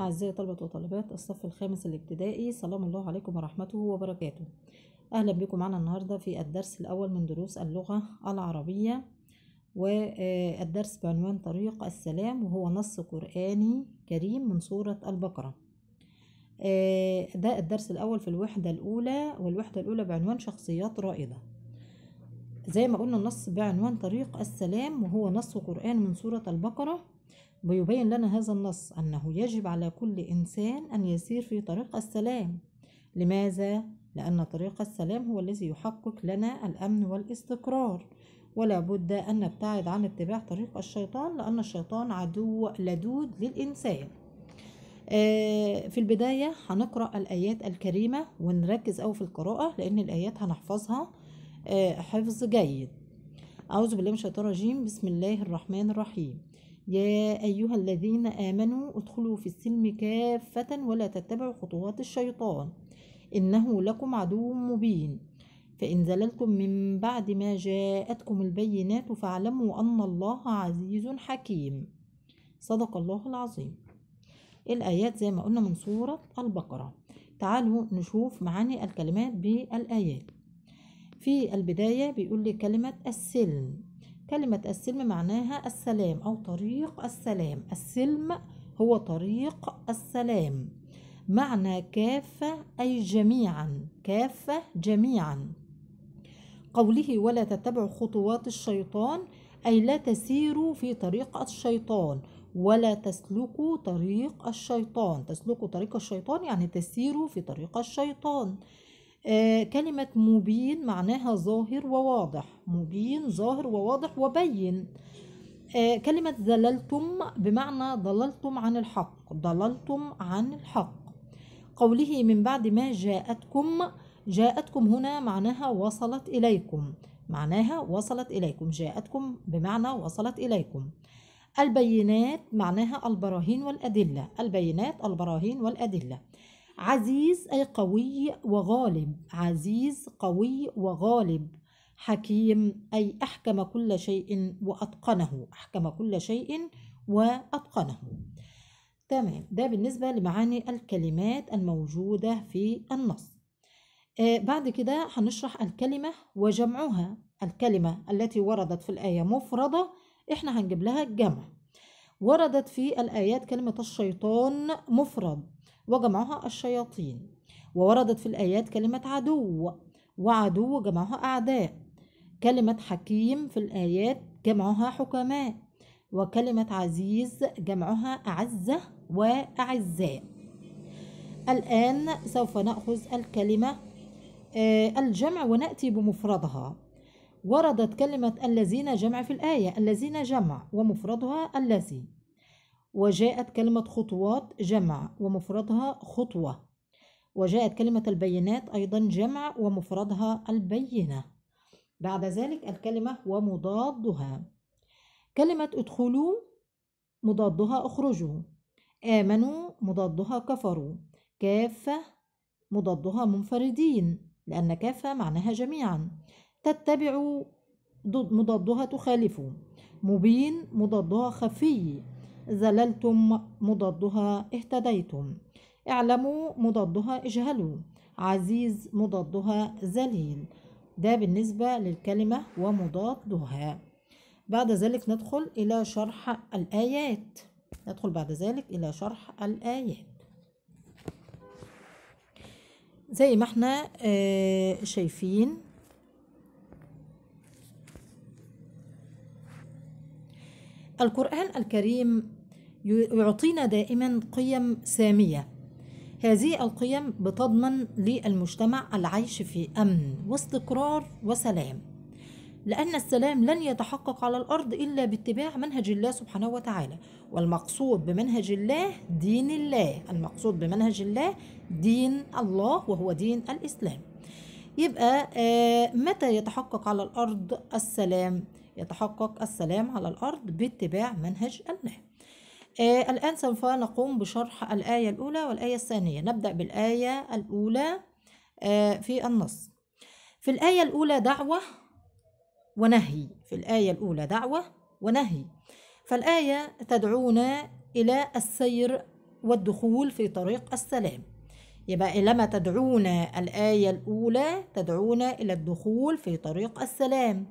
أعزائي طلبة وطالبات الصف الخامس الابتدائي سلام الله عليكم ورحمته وبركاته أهلا بكم معنا النهاردة في الدرس الأول من دروس اللغة العربية والدرس بعنوان طريق السلام وهو نص قرآني كريم من سورة البقرة آه، ده الدرس الأول في الوحدة الأولى والوحدة الأولى بعنوان شخصيات رائدة زي ما قلنا النص بعنوان طريق السلام وهو نص قرآن من سورة البقرة ويبين لنا هذا النص أنه يجب على كل إنسان أن يسير في طريق السلام لماذا؟ لأن طريق السلام هو الذي يحقق لنا الأمن والاستقرار ولا بد أن نبتعد عن اتباع طريق الشيطان لأن الشيطان عدو لدود للإنسان آه، في البداية هنقرأ الآيات الكريمة ونركز أو في القراءة لأن الآيات هنحفظها آه، حفظ جيد أعوذ بالله من الشيطان الرجيم بسم الله الرحمن الرحيم يا أيها الذين آمنوا ادخلوا في السلم كافة ولا تتبعوا خطوات الشيطان إنه لكم عدو مبين فإن زللتم من بعد ما جاءتكم البينات فاعلموا أن الله عزيز حكيم صدق الله العظيم الآيات زي ما قلنا من سورة البقرة تعالوا نشوف معاني الكلمات بالآيات في البداية بيقول لي كلمة السلم كلمة السلم معناها السلام أو طريق السلام السلم هو طريق السلام معنى كافة أي جميعا كافة جميعا قوله ولا تتبعوا خطوات الشيطان أي لا تسيروا في طريق الشيطان ولا تسلكوا طريق الشيطان تسلكوا طريق الشيطان يعني تسيروا في طريق الشيطان آه كلمة مبين معناها ظاهر وواضح مبين ظاهر وواضح وبين آه كلمة ذللتم بمعنى ضللتم عن الحق ضللتم عن الحق قوله من بعد ما جاءتكم جاءتكم هنا معناها وصلت إليكم معناها وصلت إليكم جاءتكم بمعنى وصلت إليكم البينات معناها البراهين والأدلة البينات البراهين والأدلة عزيز أي قوي وغالب عزيز قوي وغالب حكيم أي أحكم كل شيء وأتقنه أحكم كل شيء وأتقنه تمام ده بالنسبة لمعاني الكلمات الموجودة في النص آه، بعد كده هنشرح الكلمة وجمعها الكلمة التي وردت في الآية مفردة احنا هنجيب لها الجمع وردت في الآيات كلمة الشيطان مفرد وجمعها الشياطين ووردت في الآيات كلمة عدو وعدو جمعها أعداء كلمة حكيم في الآيات جمعها حكماء وكلمة عزيز جمعها أعزة وأعزاء الآن سوف نأخذ الكلمة آه، الجمع ونأتي بمفردها وردت كلمة الذين جمع في الآية الذين جمع ومفردها الذي وجاءت كلمة خطوات جمع ومفردها خطوة وجاءت كلمة البينات أيضا جمع ومفردها البينة بعد ذلك الكلمة ومضادها كلمة ادخلوا مضادها اخرجوا آمنوا مضادها كفروا كافة مضادها منفردين لأن كافة معناها جميعا تتبعوا مضادها تخالفوا مبين مضادها خفي زللتم مضادها اهتديتم اعلموا مضادها اجهلوا عزيز مضادها ذليل ده بالنسبة للكلمة ومضادها بعد ذلك ندخل إلى شرح الآيات ندخل بعد ذلك إلى شرح الآيات زي ما احنا آه، شايفين القرآن الكريم يعطينا دائما قيم سامية هذه القيم بتضمن للمجتمع العيش في أمن واستقرار وسلام لأن السلام لن يتحقق على الأرض إلا باتباع منهج الله سبحانه وتعالى والمقصود بمنهج الله دين الله المقصود بمنهج الله دين الله وهو دين الإسلام يبقى آه، متى يتحقق على الأرض السلام؟ يتحقق السلام على الأرض باتباع منهج الله آه الآن سوف نقوم بشرح الآية الأولى والآية الثانية نبدأ بالآية الأولى آه في النص في الآية الأولى دعوة ونهي في الآية الأولى دعوة ونهي فالآية تدعونا إلى السير والدخول في طريق السلام يبقى لما تدعونا الآية الأولى تدعونا إلى الدخول في طريق السلام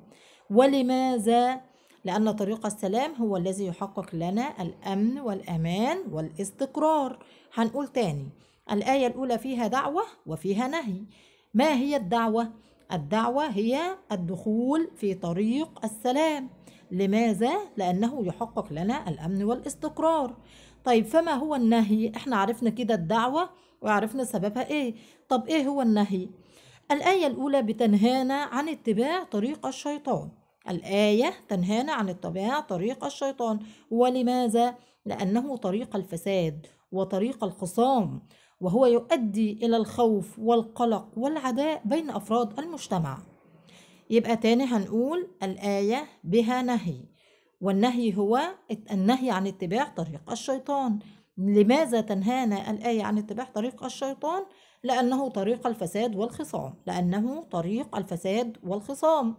ولماذا لأن طريق السلام هو الذي يحقق لنا الأمن والأمان والاستقرار هنقول تاني الآية الأولى فيها دعوة وفيها نهي ما هي الدعوة؟ الدعوة هي الدخول في طريق السلام لماذا؟ لأنه يحقق لنا الأمن والاستقرار طيب فما هو النهي؟ احنا عرفنا كده الدعوة وعرفنا سببها ايه طب ايه هو النهي؟ الآية الأولى بتنهانا عن اتباع طريق الشيطان الآية تنهانا عن اتباع طريق الشيطان ولماذا؟ لأنه طريق الفساد وطريق الخصام وهو يؤدي إلى الخوف والقلق والعداء بين أفراد المجتمع يبقى تاني هنقول الآية بها نهي والنهي هو النهي عن اتباع طريق الشيطان لماذا تنهانا الآية عن اتباع طريق الشيطان؟ لأنه طريق الفساد والخصام لأنه طريق الفساد والخصام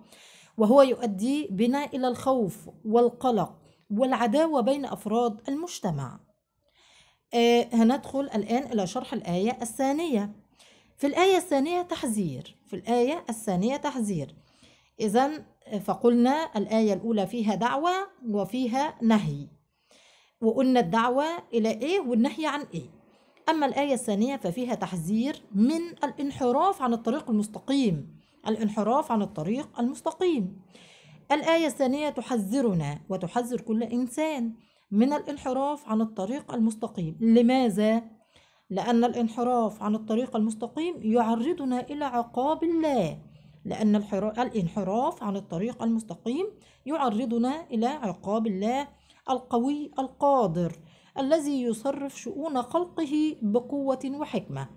وهو يؤدي بنا إلى الخوف والقلق والعداوة بين أفراد المجتمع آه، هندخل الآن إلى شرح الآية الثانية في الآية الثانية تحذير في الآية الثانية تحذير إذا آه، فقلنا الآية الأولى فيها دعوة وفيها نهي وقلنا الدعوة إلى إيه والنهي عن إيه أما الآية الثانية ففيها تحذير من الانحراف عن الطريق المستقيم الانحراف عن الطريق المستقيم الآية الثانية تحذرنا وتحذر كل إنسان من الانحراف عن الطريق المستقيم لماذا؟ لأن الانحراف عن الطريق المستقيم يعرضنا إلى عقاب الله لأن الانحراف عن الطريق المستقيم يعرضنا إلى عقاب الله القوي القادر الذي يصرف شؤون خلقه بقوة وحكمة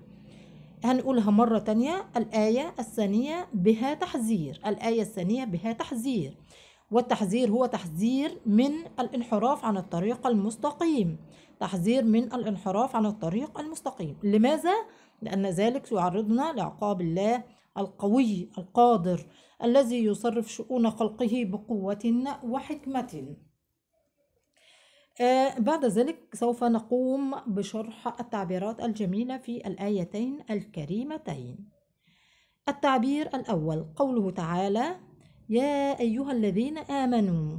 هنقولها مرة تانية الآية الثانية بها تحذير الآية الثانية بها تحذير والتحذير هو تحذير من الانحراف عن الطريق المستقيم تحذير من الانحراف عن الطريق المستقيم لماذا؟ لأن ذلك يعرضنا لعقاب الله القوي القادر الذي يصرف شؤون خلقه بقوة وحكمة آه، بعد ذلك سوف نقوم بشرح التعبيرات الجميلة في الآيتين الكريمتين التعبير الأول قوله تعالى يا أيها الذين آمنوا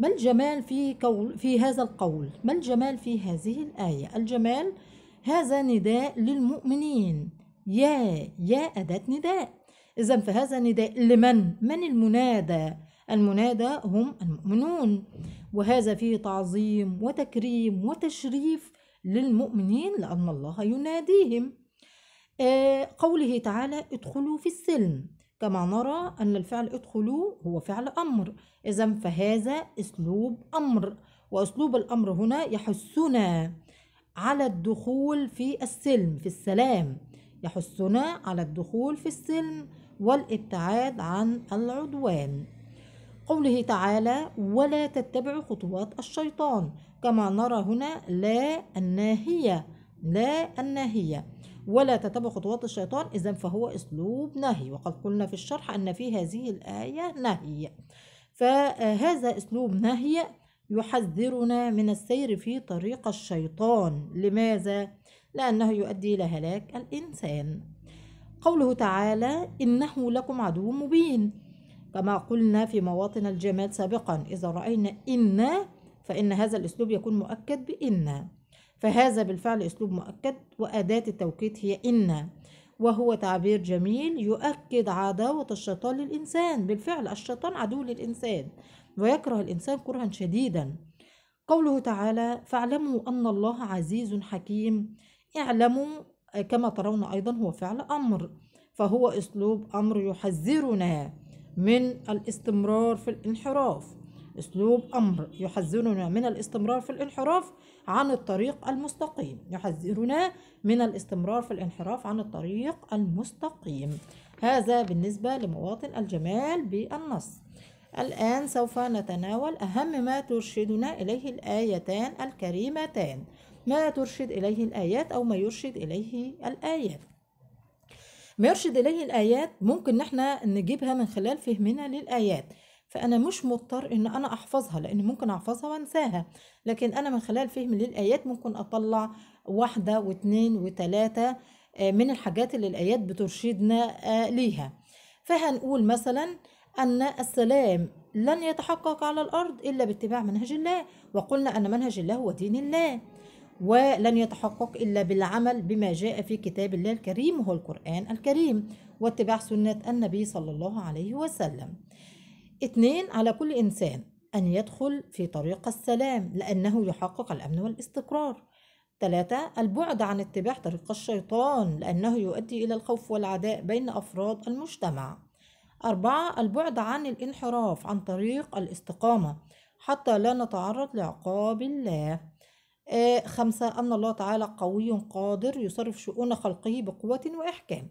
ما الجمال في, قول في هذا القول ما الجمال في هذه الآية الجمال هذا نداء للمؤمنين يا يا أداة نداء إذا فهذا نداء لمن من المنادى المنادى هم المؤمنون وهذا فيه تعظيم وتكريم وتشريف للمؤمنين لأن الله يناديهم آه، قوله تعالى ادخلوا في السلم كما نرى أن الفعل ادخلوا هو فعل أمر إذا فهذا أسلوب أمر وأسلوب الأمر هنا يحثنا على الدخول في السلم في السلام يحثنا على الدخول في السلم والابتعاد عن العدوان قوله تعالى ولا تتبعوا خطوات الشيطان كما نرى هنا لا الناهية لا الناهية ولا تتبع خطوات الشيطان إذا فهو أسلوب نهي وقد قلنا في الشرح أن في هذه الآية نهي فهذا أسلوب نهي يحذرنا من السير في طريق الشيطان لماذا؟ لأنه يؤدي إلى هلاك الإنسان قوله تعالى إنه لكم عدو مبين كما قلنا في مواطن الجمال سابقا إذا رأينا إن فإن هذا الأسلوب يكون مؤكد بإن فهذا بالفعل أسلوب مؤكد وأداة التوكيد هي إن وهو تعبير جميل يؤكد عداوة الشيطان للإنسان بالفعل الشيطان عدو للإنسان ويكره الإنسان كرها شديدا قوله تعالى فاعلموا أن الله عزيز حكيم اعلموا كما ترون أيضا هو فعل أمر فهو أسلوب أمر يحذرنا من الاستمرار في الانحراف اسلوب امر يحذرنا من الاستمرار في الانحراف عن الطريق المستقيم يحذرنا من الاستمرار في الانحراف عن الطريق المستقيم هذا بالنسبه لمواطن الجمال بالنص الان سوف نتناول اهم ما ترشدنا اليه الايتان الكريمتان ما ترشد اليه الايات او ما يرشد اليه الايات ما يرشد إليه الآيات ممكن نحن نجيبها من خلال فهمنا للآيات فأنا مش مضطر إن أنا أحفظها لأن ممكن أحفظها وأنساها لكن أنا من خلال فهم للآيات ممكن أطلع واحدة واثنين وثلاثة آه، من الحاجات اللي الآيات بترشدنا آه، ليها فهنقول مثلا أن السلام لن يتحقق على الأرض إلا باتباع منهج الله وقلنا أن منهج الله هو دين الله ولن يتحقق إلا بالعمل بما جاء في كتاب الله الكريم وهو القرآن الكريم واتباع سنة النبي صلى الله عليه وسلم اثنين على كل إنسان أن يدخل في طريق السلام لأنه يحقق الأمن والاستقرار ثلاثة البعد عن اتباع طريق الشيطان لأنه يؤدي إلى الخوف والعداء بين أفراد المجتمع أربعة البعد عن الانحراف عن طريق الاستقامة حتى لا نتعرض لعقاب الله آه خمسة أن الله تعالى قوي قادر يصرف شؤون خلقه بقوة وإحكام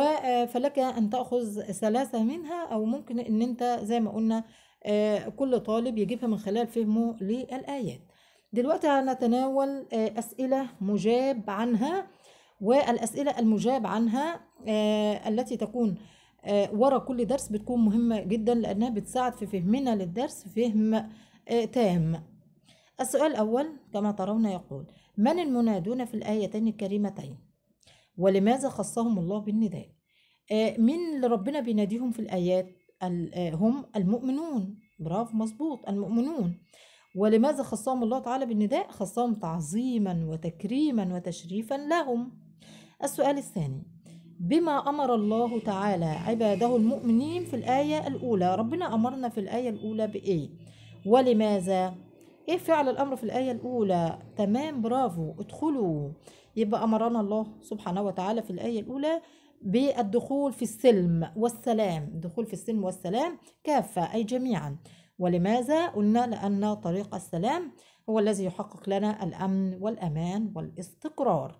آه، فلك أن تأخذ ثلاثة منها أو ممكن أن أنت زي ما قلنا آه كل طالب يجيبها من خلال فهمه للآيات دلوقتي هنتناول آه أسئلة مجاب عنها والأسئلة المجاب عنها آه، التي تكون آه، ورا كل درس بتكون مهمة جدا لأنها بتساعد في فهمنا للدرس فهم تام السؤال الأول كما ترون يقول من المنادون في الآيتين الكريمتين ولماذا خصهم الله بالنداء آه، مين اللي ربنا بيناديهم في الآيات آه، هم المؤمنون برافو مظبوط المؤمنون ولماذا خصهم الله تعالى بالنداء خصهم تعظيما وتكريما وتشريفا لهم السؤال الثاني بما أمر الله تعالى عباده المؤمنين في الآية الأولى ربنا أمرنا في الآية الأولى بإيه ولماذا ايه فعل الامر في الايه الاولى تمام برافو ادخلوا يبقى امرنا الله سبحانه وتعالى في الايه الاولى بالدخول في السلم والسلام الدخول في السلم والسلام كافه اي جميعا ولماذا قلنا لان طريق السلام هو الذي يحقق لنا الامن والامان والاستقرار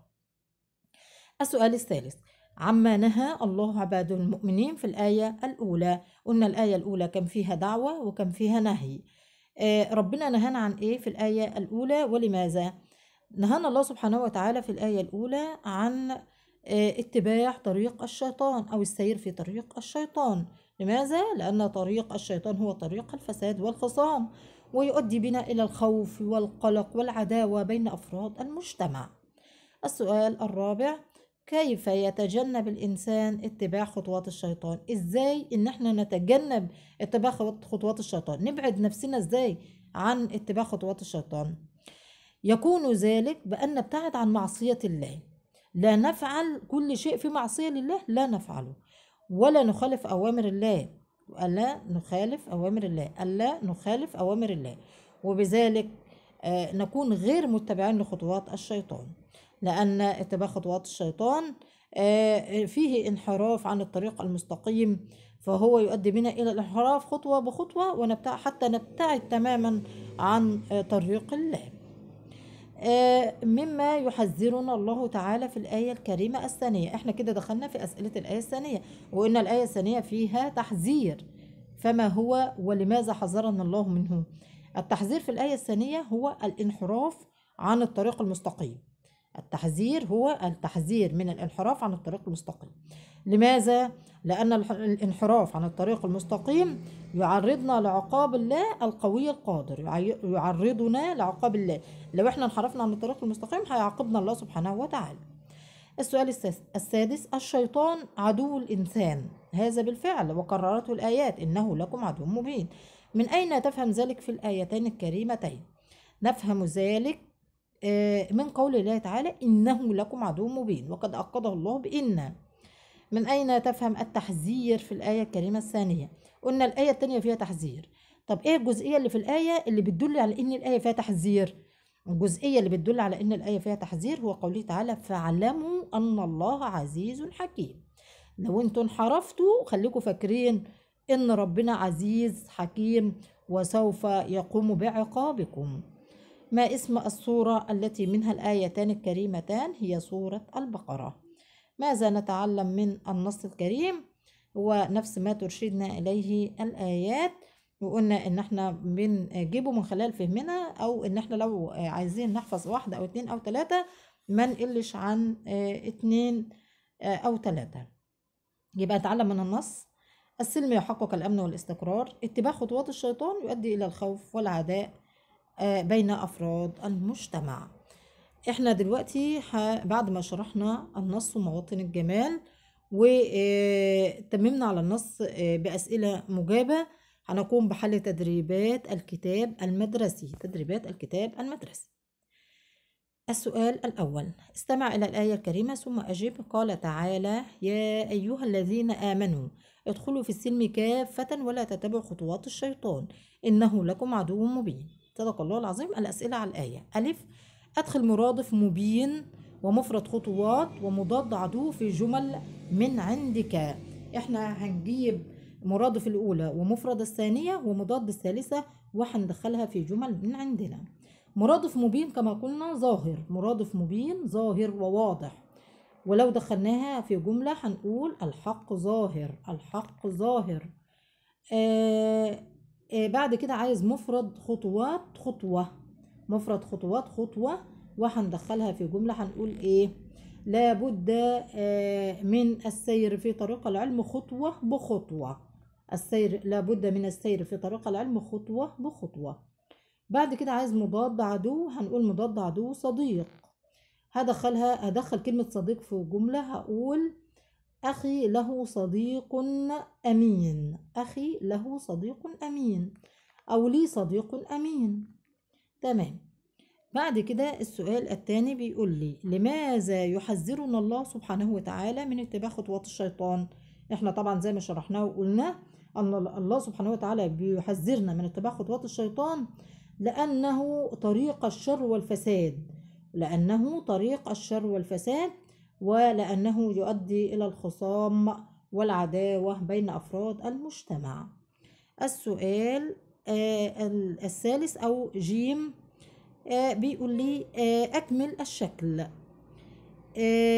السؤال الثالث عما نهى الله عباد المؤمنين في الآية الأولى قلنا الآية الأولى كان فيها دعوة وكان فيها نهي آه، ربنا نهانا عن ايه في الايه الاولى ولماذا نهانا الله سبحانه وتعالى في الايه الاولى عن آه، اتباع طريق الشيطان او السير في طريق الشيطان لماذا لان طريق الشيطان هو طريق الفساد والخصام ويؤدي بنا الى الخوف والقلق والعداوه بين افراد المجتمع السؤال الرابع كيف يتجنب الإنسان اتباع خطوات الشيطان إزاي إن احنا نتجنب اتباع خطوات الشيطان نبعد نفسنا إزاي عن اتباع خطوات الشيطان يكون ذلك بأن نبتعد عن معصية الله لا نفعل كل شيء في معصية لله لا نفعله ولا نخالف أوامر الله ألا نخالف أوامر الله ألا نخالف أوامر الله وبذلك آه، نكون غير متبعين لخطوات الشيطان لأن اتباع خطوات الشيطان آه، آه، فيه انحراف عن الطريق المستقيم فهو يؤدي بنا إلى الانحراف خطوة بخطوة ونبتعد حتى نبتعد تماما عن آه، طريق الله مما يحذرنا الله تعالى في الآية الكريمة الثانية احنا كده دخلنا في أسئلة الآية الثانية وإن الآية الثانية فيها تحذير فما هو ولماذا حذرنا الله منه التحذير في الآية الثانية هو الانحراف عن الطريق المستقيم التحذير هو التحذير من الانحراف عن الطريق المستقيم لماذا؟ لأن الانحراف عن الطريق المستقيم يعرضنا لعقاب الله القوي القادر يعرضنا لعقاب الله لو احنا انحرفنا عن الطريق المستقيم هيعاقبنا الله سبحانه وتعالى السؤال السادس الشيطان عدو الإنسان هذا بالفعل وقررته الآيات إنه لكم عدو مبين من أين تفهم ذلك في الآيتين الكريمتين؟ نفهم ذلك آه، من قول الله تعالى إنه لكم عدو مبين وقد أكده الله بإن من أين تفهم التحذير في الآية الكريمة الثانية قلنا الآية الثانية فيها تحذير طب إيه الجزئية اللي في الآية اللي بتدل على إن الآية فيها تحذير الجزئية اللي بتدل على إن الآية فيها تحذير هو قوله تعالى فاعلموا أن الله عزيز حكيم لو انتوا انحرفتوا خليكم فاكرين إن ربنا عزيز حكيم وسوف يقوم بعقابكم ما اسم الصورة التي منها الآيتان الكريمتان هي صورة البقرة ماذا نتعلم من النص الكريم هو نفس ما ترشدنا إليه الآيات وقلنا ان احنا بنجيبه من خلال فهمنا او ان احنا لو عايزين نحفظ واحدة او اتنين او تلاتة ما نقلش عن آه، اتنين آه، او تلاتة يبقى نتعلم من النص السلم يحقق الامن والاستقرار اتباع خطوات الشيطان يؤدي الى الخوف والعداء آه، بين أفراد المجتمع احنا دلوقتي بعد ما شرحنا النص ومواطن الجمال وتممنا آه، على النص آه، بأسئلة مجابة هنقوم بحل تدريبات الكتاب المدرسي تدريبات الكتاب المدرسي السؤال الأول استمع إلى الآية الكريمة ثم أجب قال تعالى يا أيها الذين آمنوا ادخلوا في السلم كافة ولا تتبعوا خطوات الشيطان إنه لكم عدو مبين صدق الله العظيم الأسئلة على الآية ألف أدخل مرادف مبين ومفرد خطوات ومضاد عدو في جمل من عندك احنا هنجيب مرادف الأولى ومفرد الثانية ومضاد الثالثة وهندخلها في جمل من عندنا مرادف مبين كما قلنا ظاهر مرادف مبين ظاهر وواضح ولو دخلناها في جملة هنقول الحق ظاهر الحق ظاهر آه آه، بعد كده عايز مفرد خطوات خطوة مفرد خطوات خطوة وهندخلها في جملة هنقول ايه لابد آه، من السير في طريق العلم خطوة بخطوة السير لابد من السير في طريق العلم خطوة بخطوة بعد كده عايز مضاد عدو هنقول مضاد عدو صديق هدخلها هدخل كلمة صديق في جملة هقول أخي له صديق أمين أخي له صديق أمين أو لي صديق أمين تمام بعد كده السؤال الثاني بيقول لي لماذا يحذرنا الله سبحانه وتعالى من اتباع خطوات الشيطان احنا طبعا زي ما شرحناه وقلنا ان الله سبحانه وتعالى بيحذرنا من اتباع خطوات الشيطان لانه طريق الشر والفساد لانه طريق الشر والفساد ولأنه يؤدي إلى الخصام والعداوة بين أفراد المجتمع السؤال آه، الثالث أو جيم آه، بيقول لي آه، أكمل الشكل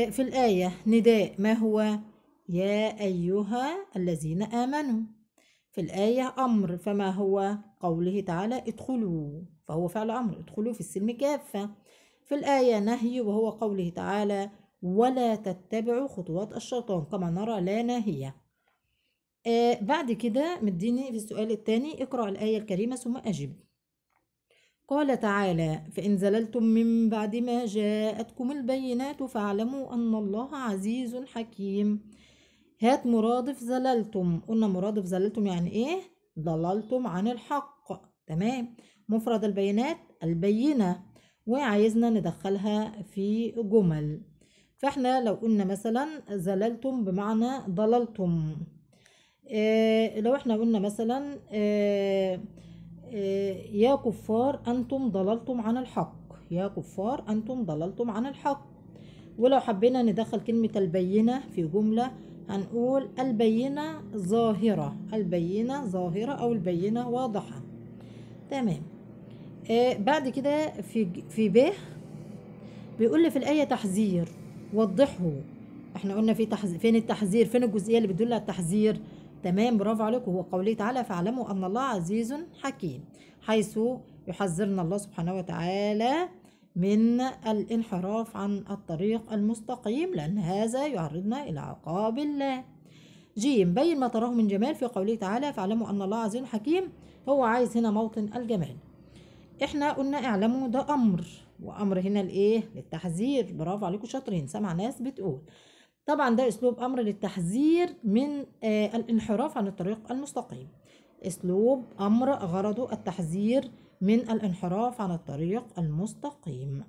في الآية نداء ما هو يا أيها الذين آمنوا في الآية أمر فما هو قوله تعالى ادخلوا فهو فعل أمر ادخلوا في السلم كافة في الآية نهي وهو قوله تعالى ولا تتبعوا خطوات الشيطان كما نرى لا ناهية آه بعد كده مديني في السؤال الثاني اقرأ الآية الكريمة ثم أجب قال تعالى فإن زللتم من بعد ما جاءتكم البينات فاعلموا أن الله عزيز حكيم هات مرادف زللتم قلنا مرادف زللتم يعني إيه ضللتم عن الحق تمام مفرد البينات البينة وعايزنا ندخلها في جمل فاحنا لو قلنا مثلا زللتم بمعنى ضللتم آه لو احنا قلنا مثلا آه آه يا كفار انتم ضللتم عن الحق يا كفار انتم ضللتم عن الحق ولو حبينا ندخل كلمة البينة في جملة هنقول البينة ظاهرة البينة ظاهرة أو البينة واضحة تمام آه بعد كده في في ب بيقول لي في الآية تحذير وضحه احنا قلنا في تحذير فين التحذير فين الجزئيه اللي بتدل على التحذير تمام برافو عليكم هو قوله تعالى فاعلموا ان الله عزيز حكيم حيث يحذرنا الله سبحانه وتعالى من الانحراف عن الطريق المستقيم لأن هذا يعرضنا إلى عقاب الله جيم بين ما تراه من جمال في قوله تعالى فاعلموا أن الله عزيز حكيم هو عايز هنا موطن الجمال احنا قلنا اعلموا ده أمر وامر هنا لايه للتحذير برافو عليكم شاطرين سامع ناس بتقول طبعا ده اسلوب امر للتحذير من آه الانحراف عن الطريق المستقيم اسلوب امر غرضه التحذير من الانحراف عن الطريق المستقيم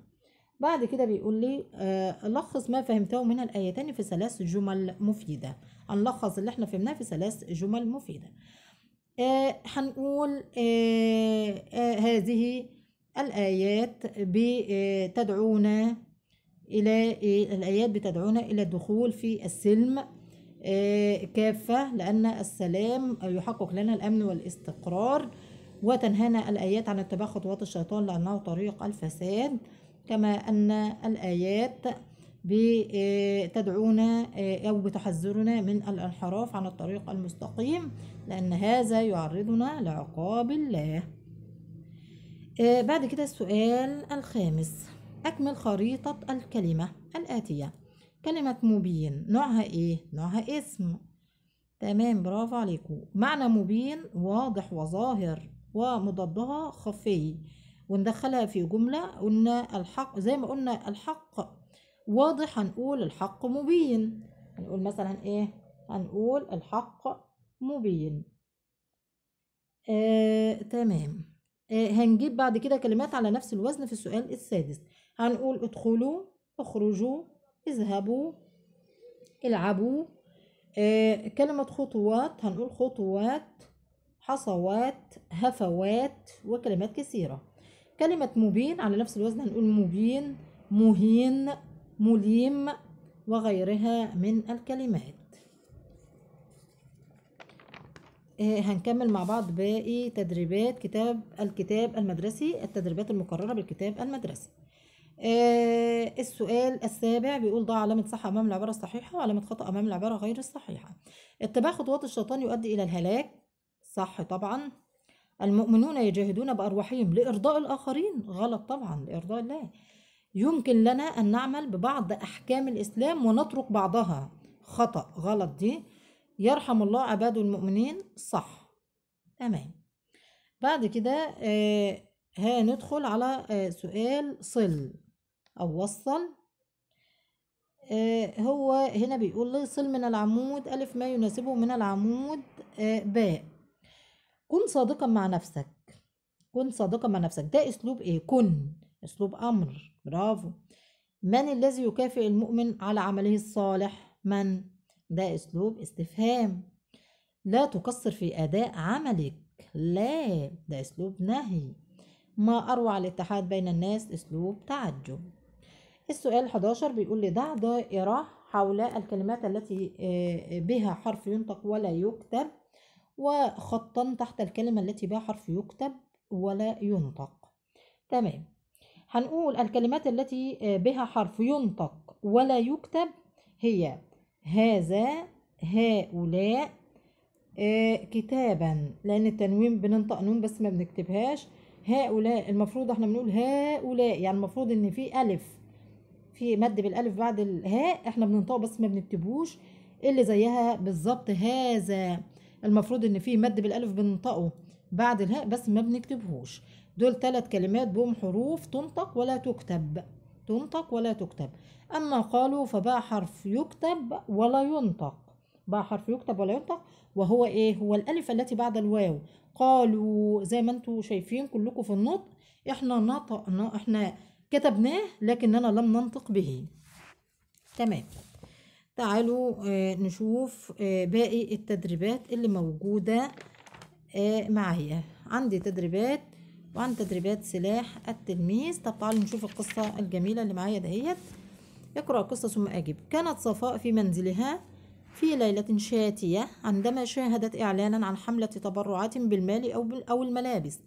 بعد كده بيقول لي آه لخص ما فهمته من الايتين في ثلاث جمل مفيده هنلخص اللي احنا فهمناه في ثلاث جمل مفيده آه هنقول آه آه هذه الآيات بتدعونا آه، إلى آه، الآيات بتدعونا إلى الدخول في السلم آه، كافة لأن السلام يحقق لنا الأمن والاستقرار وتنهانا الآيات عن اتباع خطوات الشيطان لأنه طريق الفساد كما أن الآيات بتدعونا أو بتحذرنا من الانحراف عن الطريق المستقيم لأن هذا يعرضنا لعقاب الله آه بعد كده السؤال الخامس أكمل خريطة الكلمة الآتية كلمة مبين نوعها إيه؟ نوعها اسم تمام برافو عليكم معنى مبين واضح وظاهر ومضادها خفي وندخلها في جملة قلنا الحق زي ما قلنا الحق واضح هنقول الحق مبين هنقول مثلا إيه؟ هنقول الحق مبين آه، تمام آه، هنجيب بعد كده كلمات على نفس الوزن في السؤال السادس هنقول ادخلوا اخرجوا اذهبوا العبوا آه كلمة خطوات هنقول خطوات حصوات هفوات وكلمات كثيرة كلمة مبين على نفس الوزن هنقول مبين مهين مليم وغيرها من الكلمات آه، هنكمل مع بعض باقي تدريبات كتاب الكتاب المدرسي التدريبات المقررة بالكتاب المدرسي آه، السؤال السابع بيقول ضع علامة صح أمام العبارة الصحيحة وعلامة خطأ أمام العبارة غير الصحيحة اتباع خطوات الشيطان يؤدي إلى الهلاك صح طبعا المؤمنون يجاهدون بأرواحهم لإرضاء الآخرين غلط طبعا لإرضاء الله يمكن لنا أن نعمل ببعض أحكام الإسلام ونترك بعضها خطأ غلط دي يرحم الله عباده المؤمنين صح تمام بعد كده آه، ها ندخل على آه، سؤال صل أو وصل آه، هو هنا بيقول لي صل من العمود ألف ما يناسبه من العمود باء كن صادقا مع نفسك كن صادقا مع نفسك ده أسلوب إيه كن أسلوب أمر برافو من الذي يكافئ المؤمن على عمله الصالح من ده اسلوب استفهام لا تقصر في اداء عملك لا ده اسلوب نهي ما اروع الاتحاد بين الناس اسلوب تعجب السؤال 11 بيقول لي ضع دائره حول الكلمات التي آه، آه، بها حرف ينطق ولا يكتب وخطا تحت الكلمه التي بها حرف يكتب ولا ينطق تمام هنقول الكلمات التي آه، بها حرف ينطق ولا يكتب هي هذا هؤلاء آه كتابا لان التنوين بننطق نون بس ما بنكتبهاش هؤلاء المفروض احنا بنقول هؤلاء يعني المفروض ان في الف في مد بالالف بعد الهاء احنا بننطقه بس ما بنكتبوش اللي زيها بالظبط هذا المفروض ان في مد بالالف بننطقه بعد الهاء بس ما بنكتبهوش دول ثلاث كلمات بهم حروف تنطق ولا تكتب تنطق ولا تكتب أما قالوا فباء حرف يكتب ولا ينطق باء حرف يكتب ولا ينطق وهو إيه هو الألف التي بعد الواو قالوا زي ما انتم شايفين كلكم في النطق احنا نطق احنا كتبناه لكننا لم ننطق به تمام تعالوا آه، نشوف آه، باقي التدريبات اللي موجودة آه، معايا عندي تدريبات وعن تدريبات سلاح التلميذ طب تعالوا نشوف القصة الجميلة اللي معايا دهيت اقرأ القصة ثم أجب كانت صفاء في منزلها في ليلة شاتية عندما شاهدت إعلانا عن حملة تبرعات بالمال أو الملابس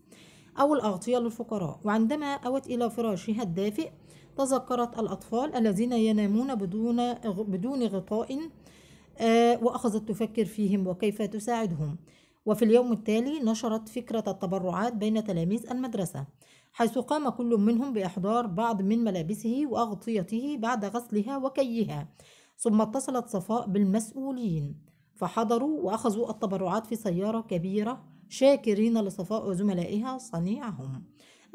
أو الأغطية للفقراء وعندما أوت إلى فراشها الدافئ تذكرت الأطفال الذين ينامون بدون بدون غطاء آه، وأخذت تفكر فيهم وكيف تساعدهم وفي اليوم التالي نشرت فكرة التبرعات بين تلاميذ المدرسة حيث قام كل منهم بإحضار بعض من ملابسه وأغطيته بعد غسلها وكيها ثم اتصلت صفاء بالمسؤولين فحضروا وأخذوا التبرعات في سيارة كبيرة شاكرين لصفاء وزملائها صنيعهم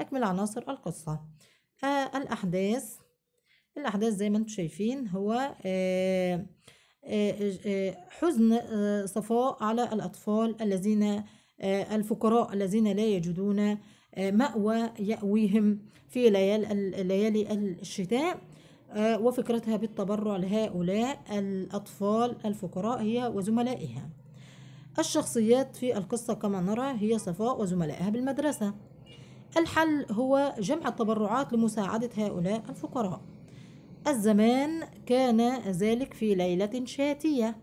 أكمل عناصر القصة آه الأحداث الأحداث زي ما انتم شايفين هو آه آه، آه، حزن آه، صفاء على الأطفال الذين الفقراء الذين لا يجدون مأوى يأويهم في ليالي الشتاء وفكرتها بالتبرع لهؤلاء الأطفال الفقراء هي وزملائها الشخصيات في القصة كما نرى هي صفاء وزملائها بالمدرسة الحل هو جمع التبرعات لمساعدة هؤلاء الفقراء الزمان كان ذلك في ليلة شاتية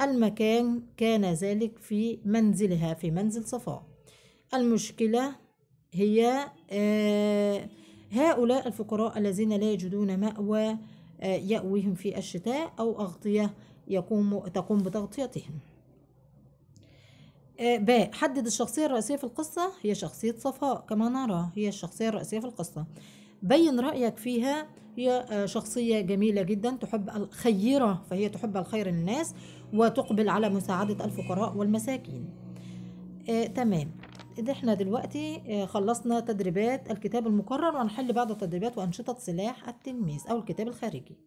المكان كان ذلك في منزلها في منزل صفاء المشكلة هي آه، هؤلاء الفقراء الذين لا يجدون مأوى آه، يأويهم في الشتاء أو أغطية يقوم تقوم بتغطيتهم آه، باء حدد الشخصية الرئيسية في القصة هي شخصية صفاء كما نرى هي الشخصية الرئيسية في القصة بين رأيك فيها هي آه، شخصية جميلة جدا تحب الخيرة فهي تحب الخير للناس وتقبل على مساعدة الفقراء والمساكين آه تمام إذا احنا دلوقتي آه، خلصنا تدريبات الكتاب المكرر ونحل بعض التدريبات وأنشطة سلاح التلميذ أو الكتاب الخارجي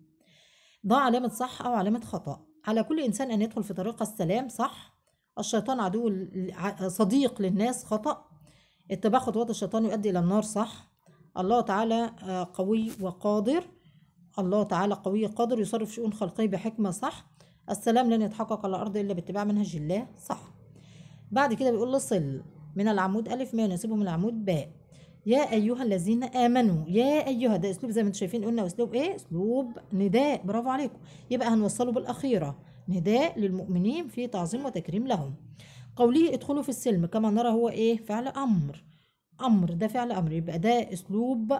ضع علامة صح أو علامة خطأ على كل إنسان أن يدخل في طريق السلام صح الشيطان عدو صديق للناس خطأ اتباع خطوات الشيطان يؤدي إلى النار صح الله تعالى آه، قوي وقادر الله تعالى قوي قادر يصرف شؤون خلقه بحكمة صح السلام لن يتحقق على الأرض إلا باتباع منهج الله صح بعد كده بيقول لصل من العمود ألف ما يناسبه من العمود باء يا أيها الذين آمنوا يا أيها ده أسلوب زي ما انتم شايفين قلنا أسلوب إيه أسلوب نداء برافو عليكم يبقى هنوصله بالأخيرة نداء للمؤمنين في تعظيم وتكريم لهم قوله ادخلوا في السلم كما نرى هو إيه فعل أمر امر ده فعل امر يبقى ده اسلوب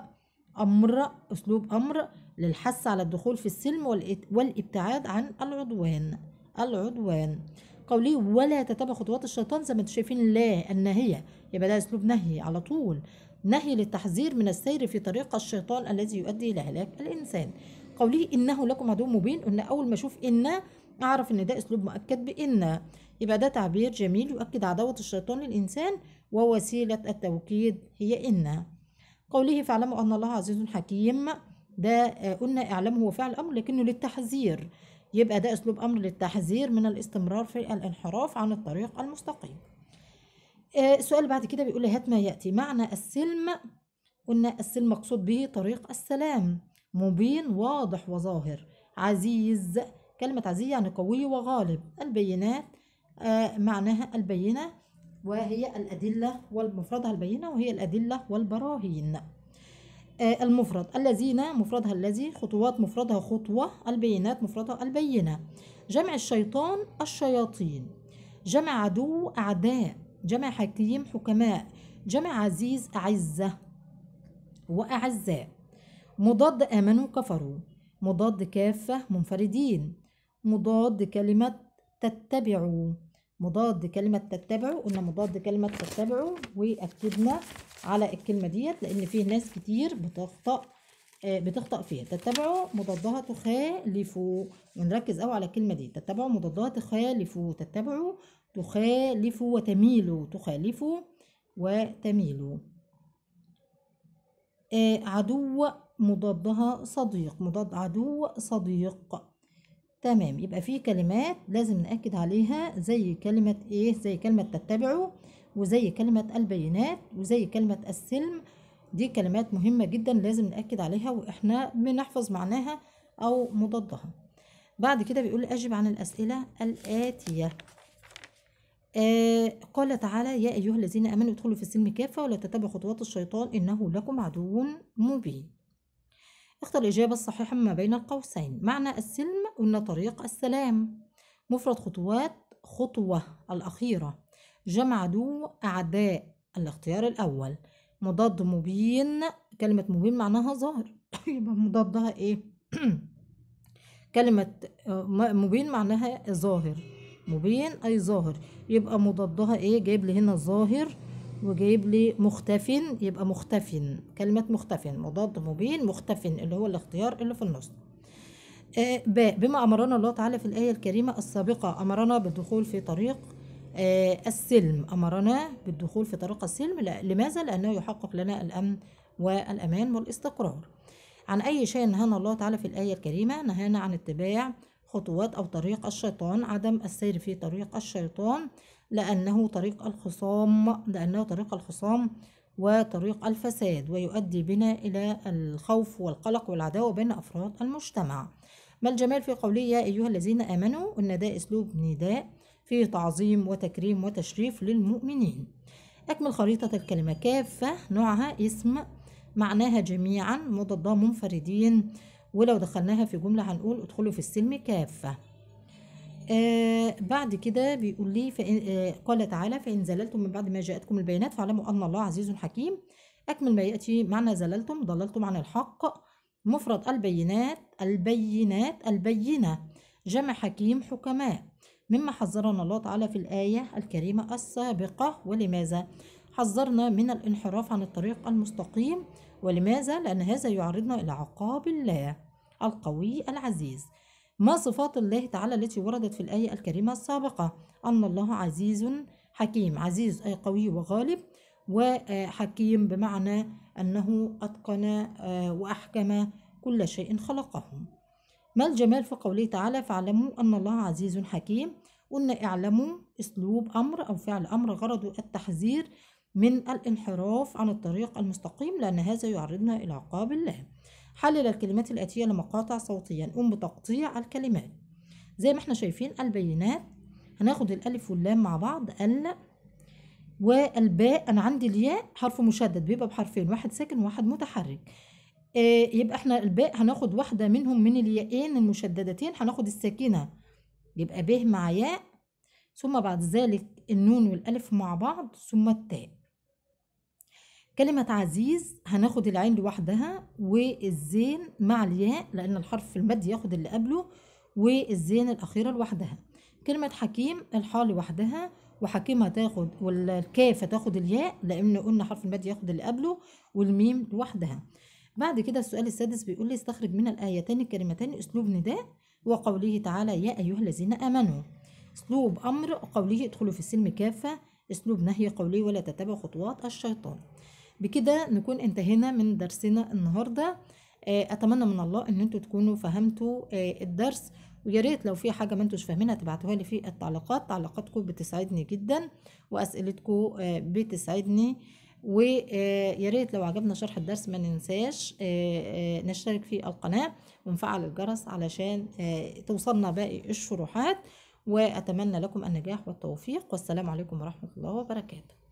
امر اسلوب امر للحث على الدخول في السلم والابتعاد عن العدوان العدوان قوله ولا تتبع خطوات الشيطان زي ما انتم شايفين لا النهية يبقى ده اسلوب نهي على طول نهي للتحذير من السير في طريق الشيطان الذي يؤدي الى هلاك الانسان قوله انه لكم عدو مبين ان اول ما اشوف ان اعرف ان ده اسلوب مؤكد بان يبقى ده تعبير جميل يؤكد عداوة الشيطان للانسان ووسيلة التوكيد هي إن قوله فاعلموا أن الله عزيز حكيم ده آه، قلنا اعلمه هو فعل أمر لكنه للتحذير يبقى ده أسلوب أمر للتحذير من الاستمرار في الانحراف عن الطريق المستقيم السؤال آه، بعد كده بيقول هات ما يأتي معنى السلم قلنا السلم مقصود به طريق السلام مبين واضح وظاهر عزيز كلمة عزيز يعني قوي وغالب البينات آه، معناها البينة وهي الأدلة والمفردها البينة وهي الأدلة والبراهين آه، المفرد الذين مفردها الذي خطوات مفردها خطوة البينات مفردها البينة جمع الشيطان الشياطين جمع عدو أعداء جمع حكيم حكماء جمع عزيز أعزة وأعزاء مضاد آمنوا كفروا مضاد كافة منفردين مضاد كلمة تتبعوا مضاد كلمة تتبعوا قلنا مضاد كلمة تتبعوا وأكدنا على الكلمة ديت لأن في ناس كتير بتخطأ آه، بتخطأ فيها تتبعوا مضادها تخالفوا ونركز قوي على الكلمة دي تتبعوا مضادها تخالفوا تتبعوا تخالفوا وتميلوا تخالفوا وتميلوا آه، عدو مضادها صديق مضاد عدو صديق تمام يبقى في كلمات لازم نأكد عليها زي كلمة إيه زي كلمة تتبعوا وزي كلمة البينات وزي كلمة السلم دي كلمات مهمة جدا لازم نأكد عليها وإحنا بنحفظ معناها أو مضادها بعد كده بيقول أجب عن الأسئلة الآتية آه قال تعالى يا أيها الذين آمنوا ادخلوا في السلم كافة ولا تتبعوا خطوات الشيطان إنه لكم عدو مبين اختر الإجابة الصحيحة ما بين القوسين معنى السلم قلنا طريق السلام مفرد خطوات خطوة الأخيرة جمع عدو أعداء الاختيار الأول مضاد مبين كلمة مبين معناها ظاهر يبقى مضادها إيه؟ كلمة آه، مبين معناها ظاهر مبين أي ظاهر يبقى مضادها إيه؟ جايب لي هنا ظاهر وجايب لي مختفٍ يبقى مختفٍ كلمة مختفٍ مضاد مبين مختفٍ اللي هو الاختيار اللي في النص آه بما أمرنا الله تعالى في الآية الكريمة السابقة أمرنا بالدخول في طريق آه السلم أمرنا بالدخول في طريق السلم لماذا؟ لأنه يحقق لنا الأمن والأمان والاستقرار عن أي شيء نهانا الله تعالى في الآية الكريمة نهانا عن اتباع خطوات أو طريق الشيطان عدم السير في طريق الشيطان لأنه طريق الخصام لأنه طريق الخصام وطريق الفساد ويؤدي بنا إلى الخوف والقلق والعداوة بين أفراد المجتمع ما الجمال في قولي يا أيها الذين آمنوا إن ده أسلوب نداء في تعظيم وتكريم وتشريف للمؤمنين أكمل خريطة الكلمة كافة نوعها اسم معناها جميعا مضادة منفردين ولو دخلناها في جملة هنقول ادخلوا في السلم كافة آه بعد كده بيقول لي آه قال تعالى فإن زللتم من بعد ما جاءتكم البيانات فاعلموا أن الله عزيز حكيم أكمل ما يأتي معنى زللتم ضللتم عن الحق مفرد البينات البينات البينة جمع حكيم حكماء مما حذرنا الله تعالى في الآية الكريمة السابقة ولماذا؟ حذرنا من الانحراف عن الطريق المستقيم ولماذا؟ لأن هذا يعرضنا إلى عقاب الله القوي العزيز ما صفات الله تعالى التي وردت في الآية الكريمة السابقة أن الله عزيز حكيم عزيز أي قوي وغالب وحكيم آه، بمعنى أنه أتقن آه، وأحكم كل شيء خلقه ما الجمال في قوله تعالى فاعلموا أن الله عزيز حكيم قلنا اعلموا أسلوب أمر أو فعل أمر غرضه التحذير من الانحراف عن الطريق المستقيم لأن هذا يعرضنا إلى عقاب الله حلل الكلمات الآتية لمقاطع صوتية نقوم بتقطيع الكلمات زي ما احنا شايفين البينات هناخد الألف واللام مع بعض ال والباء أنا عندي الياء حرف مشدد بيبقى بحرفين واحد ساكن وواحد متحرك إيه يبقى احنا الباء هناخد واحدة منهم من اليائين المشددتين هناخد الساكنة يبقى ب مع ياء ثم بعد ذلك النون والألف مع بعض ثم التاء كلمة عزيز هناخد العين لوحدها والزين مع الياء لأن الحرف المد ياخد اللي قبله والزين الأخيرة لوحدها كلمة حكيم الحاء لوحدها وحكيم هتاخد والكاف هتاخد الياء لأن قلنا حرف المد ياخد اللي قبله والميم لوحدها بعد كده السؤال السادس بيقول لي استخرج من الآيتين الكلمتين أسلوب نداء وقوله تعالى يا أيها الذين آمنوا أسلوب أمر قوله ادخلوا في السلم كافة أسلوب نهي قوله ولا تتبع خطوات الشيطان بكده نكون انتهينا من درسنا النهارده آه، اتمنى من الله ان انتوا تكونوا فهمتوا آه، الدرس ويا ريت لو في حاجه ما انتوش فاهمينها تبعتوها لي في التعليقات تعليقاتكم بتسعدني جدا واسئلتكم آه، بتسعدني ويا ريت لو عجبنا شرح الدرس ما ننساش نشترك في القناه ونفعل الجرس علشان توصلنا باقي الشروحات واتمنى لكم النجاح والتوفيق والسلام عليكم ورحمه الله وبركاته